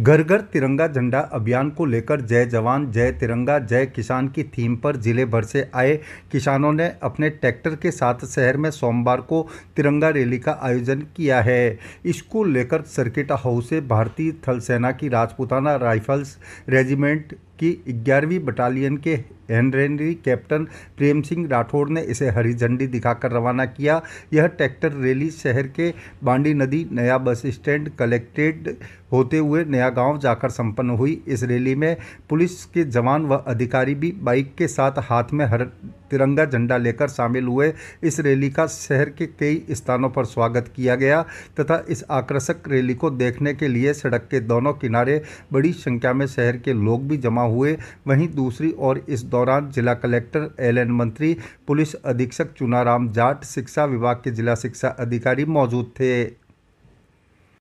घर घर तिरंगा झंडा अभियान को लेकर जय जवान जय तिरंगा जय किसान की थीम पर जिले भर से आए किसानों ने अपने ट्रैक्टर के साथ शहर में सोमवार को तिरंगा रैली का आयोजन किया है इसको लेकर सर्किट हाउस से भारतीय थल सेना की राजपूताना राइफल्स रेजिमेंट की ग्यारहवीं बटालियन के हेनरी कैप्टन प्रेम सिंह राठौड़ ने इसे हरी झंडी दिखाकर रवाना किया यह ट्रैक्टर रैली शहर के बांडी नदी नया बस स्टैंड कलेक्टेड होते हुए नया गांव जाकर संपन्न हुई इस रैली में पुलिस के जवान व अधिकारी भी बाइक के साथ हाथ में हर तिरंगा झंडा लेकर शामिल हुए इस रैली का शहर के कई स्थानों पर स्वागत किया गया तथा इस आकर्षक रैली को देखने के लिए सड़क के दोनों किनारे बड़ी संख्या में शहर के लोग भी जमा हुए वहीं दूसरी ओर इस दौरान जिला कलेक्टर एल मंत्री पुलिस अधीक्षक चुनाराम जाट शिक्षा विभाग के जिला शिक्षा अधिकारी मौजूद थे